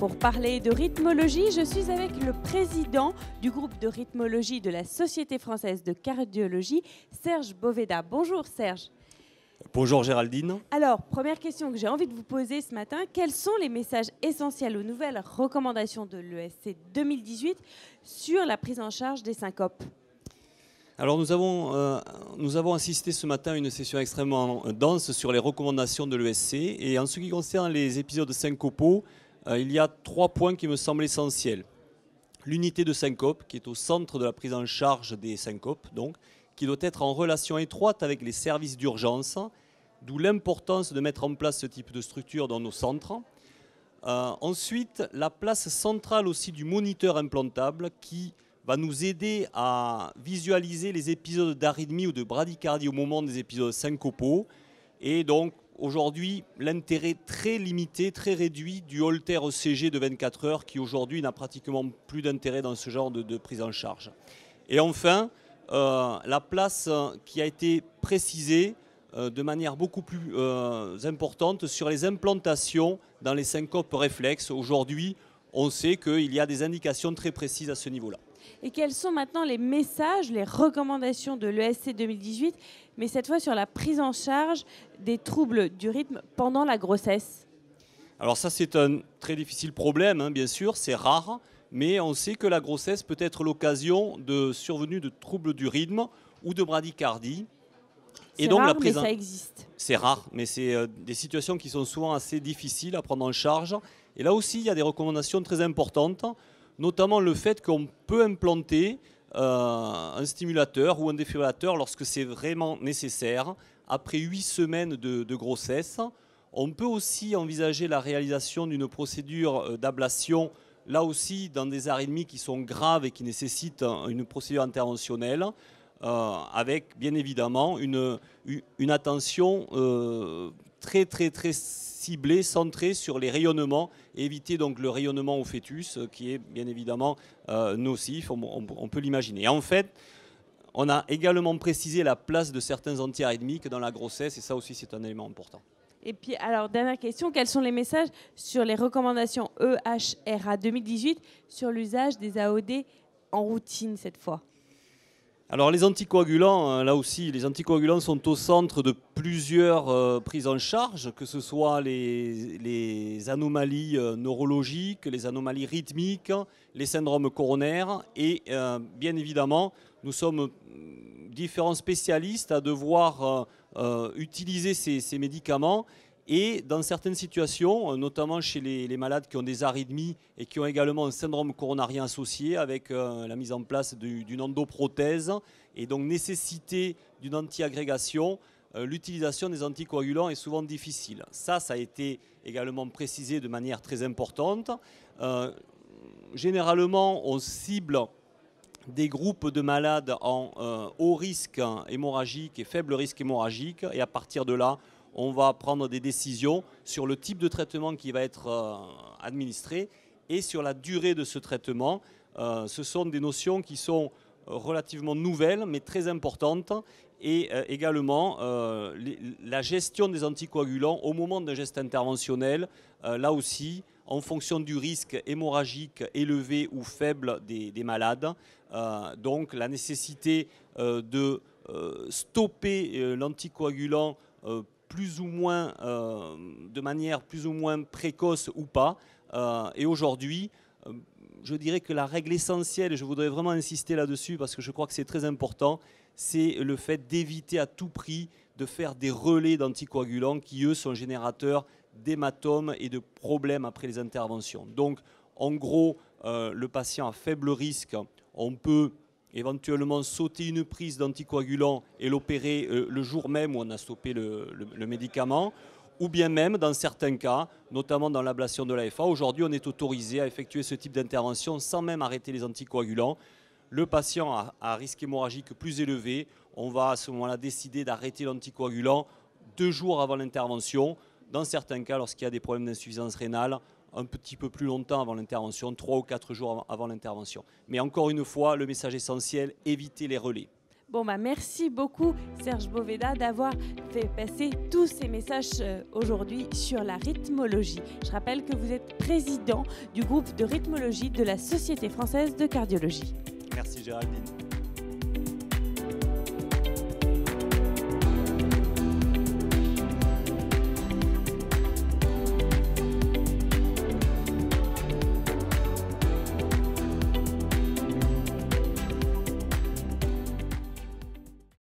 Pour parler de rythmologie, je suis avec le président du groupe de rythmologie de la Société française de cardiologie, Serge Boveda. Bonjour Serge. Bonjour Géraldine. Alors, première question que j'ai envie de vous poser ce matin, quels sont les messages essentiels aux nouvelles recommandations de l'ESC 2018 sur la prise en charge des syncopes alors nous avons, euh, nous avons assisté ce matin à une session extrêmement dense sur les recommandations de l'ESC et en ce qui concerne les épisodes syncopaux, euh, il y a trois points qui me semblent essentiels. L'unité de syncope, qui est au centre de la prise en charge des syncopes, donc, qui doit être en relation étroite avec les services d'urgence, d'où l'importance de mettre en place ce type de structure dans nos centres. Euh, ensuite, la place centrale aussi du moniteur implantable qui va nous aider à visualiser les épisodes d'arythmie ou de bradycardie au moment des épisodes syncopaux et donc aujourd'hui l'intérêt très limité, très réduit du holter ECG de 24 heures qui aujourd'hui n'a pratiquement plus d'intérêt dans ce genre de, prise en charge. Et enfin, euh, la place euh, qui a été précisée euh, de manière beaucoup plus importante sur les implantations dans les syncopes réflexes. Aujourd'hui, on sait qu'il y a des indications très précises à ce niveau-là. Et quels sont maintenant les messages, les recommandations de l'ESC 2018, mais cette fois sur la prise en charge des troubles du rythme pendant la grossesse Alors ça, c'est un très difficile problème, hein, bien sûr, c'est rare, mais on sait que la grossesse peut être l'occasion de survenue de troubles du rythme ou de bradycardie. Et donc la prise mais ça existe. C'est rare, mais c'est euh, des situations qui sont souvent assez difficiles à prendre en charge. Et là aussi, il y a des recommandations très importantes notamment le fait qu'on peut implanter euh, un stimulateur ou un défibrillateur lorsque c'est vraiment nécessaire. Après 8 semaines de, grossesse, on peut aussi envisager la réalisation d'une procédure euh, d'ablation, là aussi dans des arythmies qui sont graves et qui nécessitent une procédure interventionnelle, euh, avec bien évidemment une, une attention très très très ciblé, centré sur les rayonnements, éviter donc le rayonnement au fœtus euh, qui est bien évidemment euh, nocif, on, peut l'imaginer. En fait, on a également précisé la place de certains antiarythmiques dans la grossesse et ça aussi c'est un élément important. Et puis, alors, dernière question, quels sont les messages sur les recommandations EHRA 2018 sur l'usage des AOD en routine cette fois alors les anticoagulants, hein, là aussi, les anticoagulants sont au centre de plusieurs euh, prises en charge, que ce soit les, anomalies euh, neurologiques, les anomalies rythmiques, les syndromes coronaires et euh, bien évidemment, nous sommes mm, différents spécialistes à devoir utiliser ces médicaments et dans certaines situations, euh, notamment chez les, malades qui ont des arythmies et qui ont également un syndrome coronarien associé avec euh, la mise en place d'une endoprothèse et donc nécessité d'une antiagrégation, agrégation euh, l'utilisation des anticoagulants est souvent difficile. Ça, ça a été également précisé de manière très importante. généralement, on cible des groupes de malades en haut risque hémorragique et faible risque hémorragique et à partir de là, on va prendre des décisions sur le type de traitement qui va être euh, administré et sur la durée de ce traitement. Euh, ce sont des notions qui sont euh, relativement nouvelles mais très importantes et également la gestion des anticoagulants au moment d'un geste interventionnel, là aussi en fonction du risque hémorragique élevé ou faible des, malades. donc la nécessité de stopper l'anticoagulant plus ou moins, euh, de manière plus ou moins précoce ou pas. Euh, et aujourd'hui, euh, je dirais que la règle essentielle, et je voudrais vraiment insister là-dessus parce que je crois que c'est très important, c'est le fait d'éviter à tout prix de faire des relais d'anticoagulants qui, eux, sont générateurs d'hématomes et de problèmes après les interventions. Donc, en gros, le patient à faible risque, on peut éventuellement sauter une prise d'anticoagulant et l'opérer euh, le jour même où on a stoppé le, médicament, ou bien même dans certains cas, notamment dans l'ablation de l'AFA, aujourd'hui on est autorisé à effectuer ce type d'intervention sans même arrêter les anticoagulants. Le patient a un risque hémorragique plus élevé, on va à ce moment-là décider d'arrêter l'anticoagulant deux jours avant l'intervention. Dans certains cas, lorsqu'il y a des problèmes d'insuffisance rénale, un petit peu plus longtemps avant l'intervention, trois ou quatre jours avant l'intervention. Mais encore une fois, le message essentiel, éviter les relais. Bon, bah merci beaucoup Serge Boveda d'avoir fait passer tous ces messages euh, aujourd'hui sur la rythmologie. Je rappelle que vous êtes président du groupe de rythmologie de la Société française de cardiologie. Merci Géraldine.